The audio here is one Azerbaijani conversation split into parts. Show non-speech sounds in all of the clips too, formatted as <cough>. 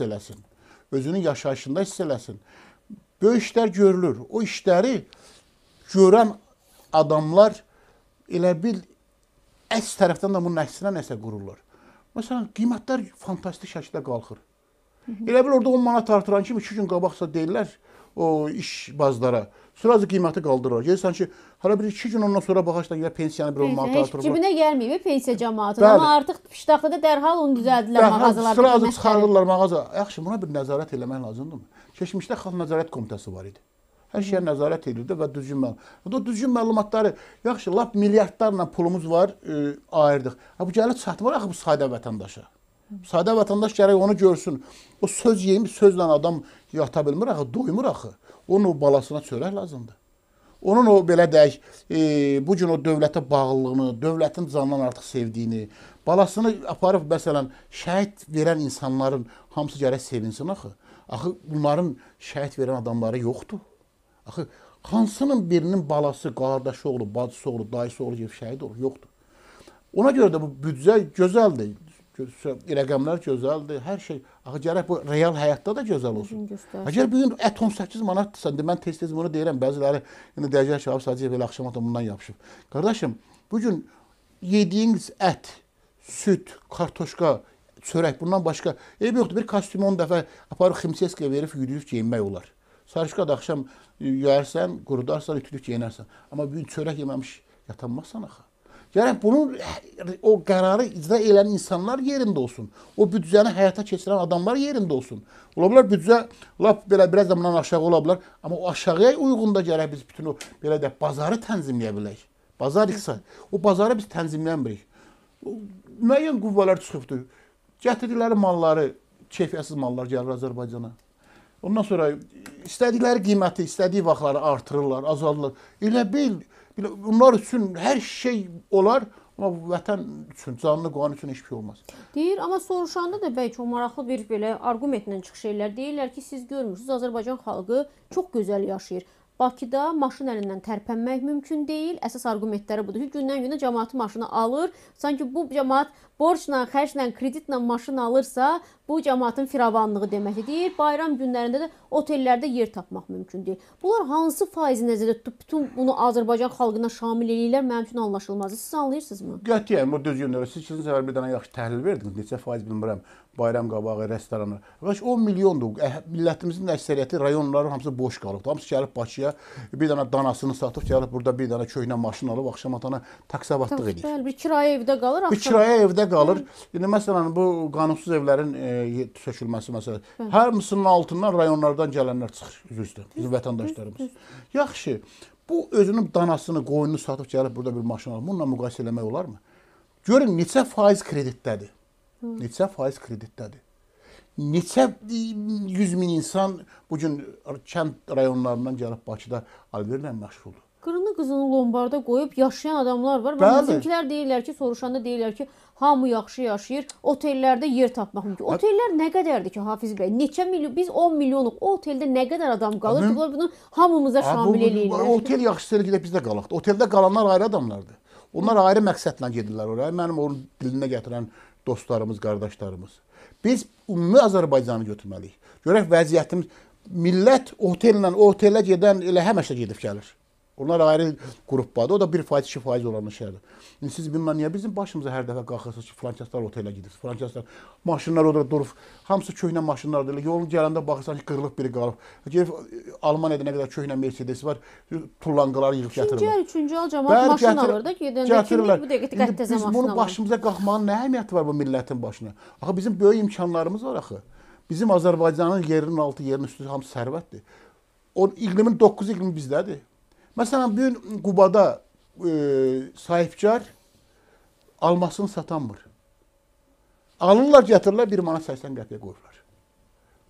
hiss eləsin. Özünü yaşayışında hiss eləsin. Böyük işlər görülür. O işləri görən adamlar elə bil əks tərəfdən də bunun əksinə nəsə qururlar. Məsələn, qiymətlər fantastik şəkildə qalxır. Elə bil orada 10 manat artıran kimi 2 gün qabaqsa deyirlər, o işbazlara sırazı qiyməti qaldırır. Gəlirsən ki, hələ bir 2 gün ondan sonra baxasan ya pensiyanı bir olmağa artırır. Cibinə gəlməyib pensiya cəmaatı. Amma artıq piştaxtada dərhal onu düzəldilər dərhal mağazalarda. Sırazı çıxarırlar mağaza. Yaxşı, buna bir nəzarət eləmək lazımdır. Keçmişdə Xalq Nəzarət Komitəsi var idi. Hər şeyə nəzarət edirdi və düzgün məlumat. O düzgün məlumatları yaxşı, lap milyardlarla pulumuz var, ə, e, ayırdıq. Ha bu gəlir çatmır axı bu sadə vətəndaşa. Sadə vətəndaş gərək onu görsün. O söz yeyim, sözlə adam yata bilmir axı, doymur axı. Onun o balasına çörək lazımdır. Onun o belə deyək, e, bu gün o dövlətə bağlılığını, dövlətin canından artıq sevdiyini, balasını aparıb məsələn şəhid verən insanların hamısı gərək sevinsin axı. Axı bunların şəhid verən adamları yoxdur. Axı hansının birinin balası, qardaşı oğlu, bacısı oğlu, dayısı oğlu gedib şəhid olur? Yoxdur. Ona görə də bu büdcə gözəldir rəqəmlər gözəldir, hər şey. Axı gərək bu real həyatda da gözəl olsun. Əgər bu gün ət 18 manatdırsa, indi mən tez-tez bunu deyirəm, bəziləri indi deyəcək ki, abi sadəcə belə axşam ata bundan yapışıb. Qardaşım, bu gün yediyiniz ət, süd, kartoşka, çörək bundan başqa ev yoxdur. Bir kostyumu 10 dəfə aparıb ximseskiyə verib yudulub geyinmək olar. Sarışqa da axşam yeyərsən, qurudarsan, ütülüb geyinərsən. Amma bu gün çörək yeməmiş yatanmazsan axı. Gərək bunun o qərarı icra edən insanlar yerində olsun. O büdcəni həyata keçirən adamlar yerində olsun. Ola bilər büdcə lap belə biraz da bundan aşağı ola bilər, amma o aşağıya uyğun da gərək biz bütün o belə də bazarı tənzimləyə bilək. Bazar iqtisad. O bazarı biz tənzimləmirik. Müəyyən qüvvələr çıxıbdır. Gətirdikləri malları, keyfiyyətsiz mallar gəlir Azərbaycana. Ondan sonra istədikləri qiyməti, istədiyi vaxtları artırırlar, azaldırlar. Elə bil Bunlar üçün hər şey olar, amma vətən üçün, canını qoyan üçün heç bir şey olmaz. Deyir, amma soruşanda da bəlkə o maraqlı bir belə arqumentlə çıxış edirlər. Deyirlər ki, siz görmürsüz, Azərbaycan xalqı çox gözəl yaşayır. Bakıda maşın əlindən tərpənmək mümkün deyil. Əsas arqumentləri budur ki, gündən-günə cəmaatı maşını alır. Sanki bu cəmaat borcla, xərclə, kreditlə maşın alırsa, bu cəmaatın firavanlığı deməkdir. Bayram günlərində də otellərdə yer tapmaq mümkün deyil. Bunlar hansı faizi nəzərdə tutub bütün bunu Azərbaycan xalqına şamil eləyirlər? Mənim üçün anlaşılmazdır. Siz anlayırsınızmı? Qətiyyən bu düzgün deyil. Siz keçən səfər bir dənə yaxşı təhlil verdiniz. Neçə faiz bilmirəm. Bayram qabağı restoranlar. Qaç 10 milyondur. Millətimizin əksəriyyəti rayonların hamısı boş qalıbdı. Hamısı gəlib Bakıya də bir dənə danasını satıb gəlib burada bir dənə köhnə maşın alıb axşam atana taksabatlıq edir. Bəli, bir kirayə evdə qalır. Bir kirayə evdə qalır. İndi məsələn bu qanunsuz evlərin e, sökülməsi məsələ. Hamısının altından rayonlardan gələnlər çıxır üzr üstə. Bizim vətəndaşlarımız. Yaxşı. Bu özünün danasını, qoyununu satıb gəlib burada bir maşın alır. Bununla müqayisə eləmək olarmı? Görün neçə faiz kreditdədir? Neçə faiz kreditdədir? neçə 100 min insan bu gün kənd rayonlarından gəlib Bakıda alverlə məşğuldur. Qırını qızını lombarda qoyub yaşayan adamlar var. Bəli. Bizimkilər deyirlər ki, soruşanda deyirlər ki, hamı yaxşı yaşayır. Otellərdə yer tapmaq mümkün. Hə? Otellər nə qədərdir ki, Hafiz bəy? Neçə milyon, biz 10 milyonuq. O oteldə nə qədər adam qalır? Hə, bunlar bunu hamımıza hə, şamil eləyirlər. Otel yaxşısı elə bizdə qalaq. Oteldə qalanlar ayrı adamlardır. Onlar ayrı məqsədlə gedirlər oraya. Mənim onun dilinə gətirən dostlarımız, qardaşlarımız. Biz ümumi Azərbaycanı götürməliyik. Görək vəziyyətimiz millət otellə o otelə gedən elə həmişə gedib gəlir. Onlar ayrı qrupdadır. O da 1%, 2% olan şeydir. İndi siz bilmən niyə bizim başımıza hər dəfə qalxırsınız ki, frankaslar otelə gedir. Frankaslar maşınlar orada durub, hamısı köhnə maşınlardır. Yol gələndə baxırsan ki, qırılıb biri qalıb. Gəlib Almaniyada nə qədər köhnə Mercedes var, tullanqılar yığıb gətirirlər. İkinci, üçüncü al cəmaət Bəli, maşın alır da gedəndə kimlik bu dəqiqə diqqətdə zamanı. Biz bunu başımıza qalxmanın nə əhəmiyyəti var bu millətin başına? Axı bizim böyük imkanlarımız var axı. Bizim Azərbaycanın yerinin altı, yerinin üstü hamısı sərvətdir. O iqlimin 9 iqlimi bizdədir. Məsələn, bu gün Qubada e, sahibkar almasını satanmır. Alırlar, gətirirlər 1 manat 80 qəpiyə qoyurlar.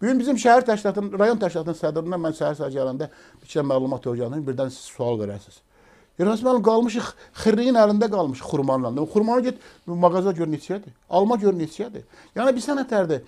Bu gün bizim şəhər təşkilatının, rayon təşkilatının sədrindən mən səhər səhər gələndə bir şey məlumat öyrəndim, birdən siz sual verəsiniz. Yəqin mən qalmışıq xırrığın əlində qalmış xurmanla. Xurmanı get mağaza gör neçədir? Alma gör neçədir? Yəni bir sənətərdir.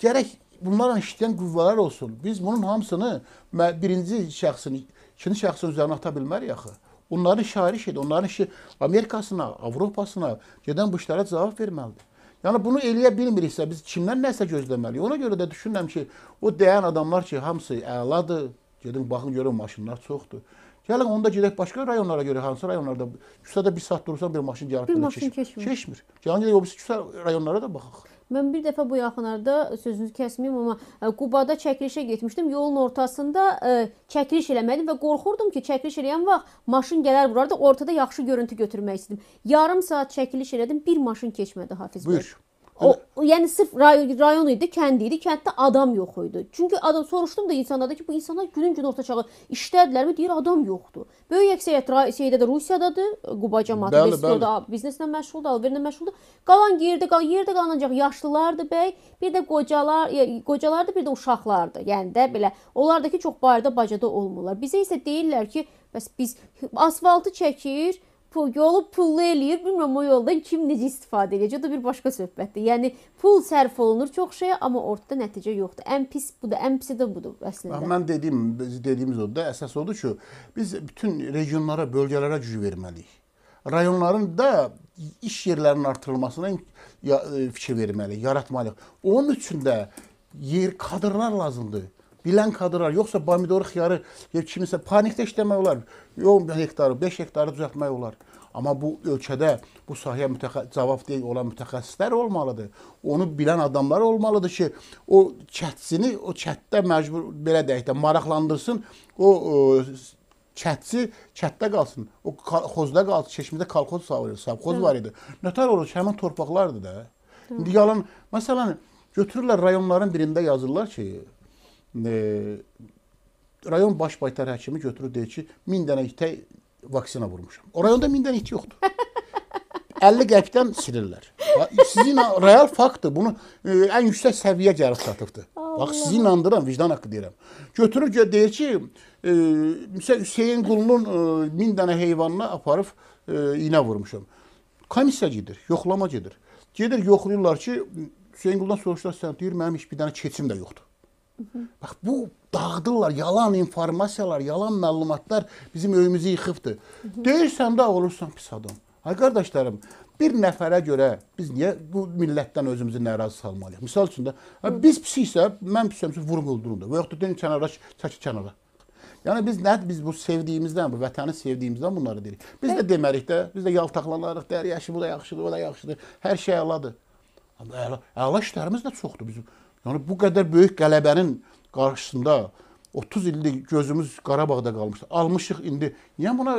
Gərək bunlarla işləyən qüvvələr olsun. Biz bunun hamısını birinci şəxsin Çin şəxsin üzərinə ata bilmərik axı. Onların şairi şeydir. Onların işi Amerikasına, Avropasına gedən bu işlərə cavab verməlidir. Yəni bunu eləyə bilmiriksə biz kimdən nəsə gözləməliyik? Ona görə də düşünürəm ki, o dəyən adamlar ki, hamısı əladır. Gedin baxın görün maşınlar çoxdur. Gəlin onda gedək başqa rayonlara görə, hansı rayonlarda küçədə 1 saat durursan bir maşın gəlib bir maşın keçmir. Keçmir. Gəlin gedək o birisi küçə rayonlara da baxaq. Mən bir dəfə bu yaxınlarda sözünüzü kəsməyim, amma e, Qubada çəkilişə getmişdim. Yolun ortasında ə, e, çəkiliş eləmədim və qorxurdum ki, çəkiliş eləyən vaxt maşın gələr burarda, ortada yaxşı görüntü götürmək istədim. Yarım saat çəkiliş elədim, bir maşın keçmədi Hafiz bəy. Buyur. O yəni sırf rayon, rayon idi, kənd idi. Kənddə adam yox idi. Çünki adam soruşdum da insanlarda ki, bu insanlar günün-gün orta çağı işlədilərmi? Deyir adam yoxdur. Böyük əksəriyyət şeydə də Rusiyadadır, Qubaca Matvestoda bizneslə məşğuldur, alverlə məşğuldur. Qalan yerdə qal, yerdə qalan ancaq yaşlılardır bəy, bir də qocalar, qocalardır, bir də uşaqlardır. Yəni də belə onlardakı çox bayırda bacada olmurlar. Bizə isə deyirlər ki, bəs biz asfaltı çəkir, pul, yolu pullu eləyir. Bilmirəm o yoldan kim necə istifadə edəcək, o da bir başqa söhbətdir. Yəni pul sərf olunur çox şeyə, amma ortada nəticə yoxdur. Ən pis budur, ən pisi də budur əslində. Bax mən dediyim, dediyimiz odur da, əsas odur ki, biz bütün regionlara, bölgələrə güc verməliyik. Rayonların da iş yerlərinin artırılmasına e, fikir verməliyik, yaratmalıyıq. Onun üçün də yer kadrlar lazımdır bilən kadrlar, yoxsa pomidoru, xiyarı kimisə panikdə işləmək olar. Yox, 1 hektarı, 5 hektarı düzəltmək olar. Amma bu ölkədə bu sahəyə cavabdeh olan mütəxəssislər olmalıdır. Onu bilən adamlar olmalıdır ki, o çətsini, o çətdə məcbur belə deyək də maraqlandırsın. O ə, çətçi çətdə qalsın. O xozda qalsın. Çeşmədə kolxoz savuruyor, savxoz var idi. Nətər olur ki, həmin torpaqlardır da. İndi yalan, məsələn, götürürlər rayonların birində yazırlar ki, e, rayon baş baytar həkimi götürür deyir ki, 1000 dənə itə vaksina vurmuşam. O rayonda 1000 dənə it yoxdur. 50 <laughs> qəpikdən silirlər. Sizin real faktdır. Bunu e, ən yüksək səviyyə gəlib çatıbdı. Bax sizi inandıram, vicdan haqqı deyirəm. Götürür deyir ki, e, məsəl Hüseyn Qulunun 1000 e, dənə heyvanına aparıb e, iynə vurmuşam. Komissiya gedir, yoxlama gedir. Gedir yoxlayırlar ki, Hüseyn Quldan soruşurlar sən deyir mənim heç bir dənə keçim də yoxdur. Bax bu dağıdırlar, yalan informasiyalar, yalan məlumatlar bizim öyümüzü yıxıbdır. Deyirsən də olursan pis adam. Ay qardaşlarım, bir nəfərə görə biz niyə bu millətdən özümüzü narazı salmalıyıq? Məsəl üçün də biz pisiksə, mən pisəmsə vurun öldürün də. Və yaxud da deyin kənara, çəki kənara. Yəni biz nədir? Biz bu sevdiyimizdən, bu vətəni sevdiyimizdən bunları deyirik. Biz Hı. də demərik də, biz də yaltaqlanarıq, deyir, yaxşı, bu da yaxşıdır, o da yaxşıdır. Hər şey əladır. Amma əla, əla işlərimiz də çoxdur bizim. Yəni bu qədər böyük qələbənin qarşısında 30 illik gözümüz Qarabağda qalmışdı. Almışıq indi. Niyə buna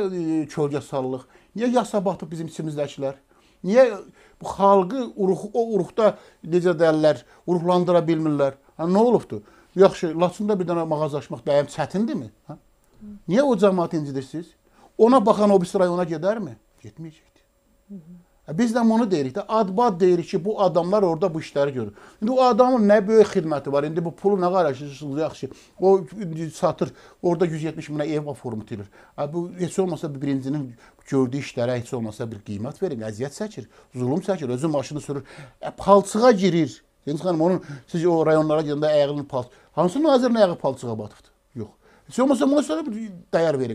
kölgə e, sallıq? Niyə yasa batıb bizim içimizdəkilər? Niyə bu xalqı uruq o uruqda necə deyirlər, uruqlandıra bilmirlər? Hə nə olubdu? Yaxşı, Laçında bir dənə mağaza açmaq dəyəm çətindirmi? Hə? Niyə o cəmaatı incidirsiniz? Ona baxan o bir rayona gedərmi? Getməyəcəkdi. Hı -hı. E, biz də onu deyirik də, adbad deyirik ki, bu adamlar orada bu işləri görür. İndi o adamın nə böyük xidməti var. İndi bu pulu nə qədər yaxşı, ki, o satır, orada 170 minə ev formu tilir. E, bu heç olmasa birincinin gördüyü işlərə heç olmasa bir qiymət verir, əziyyət çəkir, zulm çəkir, özü maşını sürür, e, palçığa girir. Deniz xanım onun siz o rayonlara gedəndə ayağının palçıq. Hansı nazirin ayağı palçığa batıbdı? Yox. Heç olmasa buna sonra bir dəyər verin.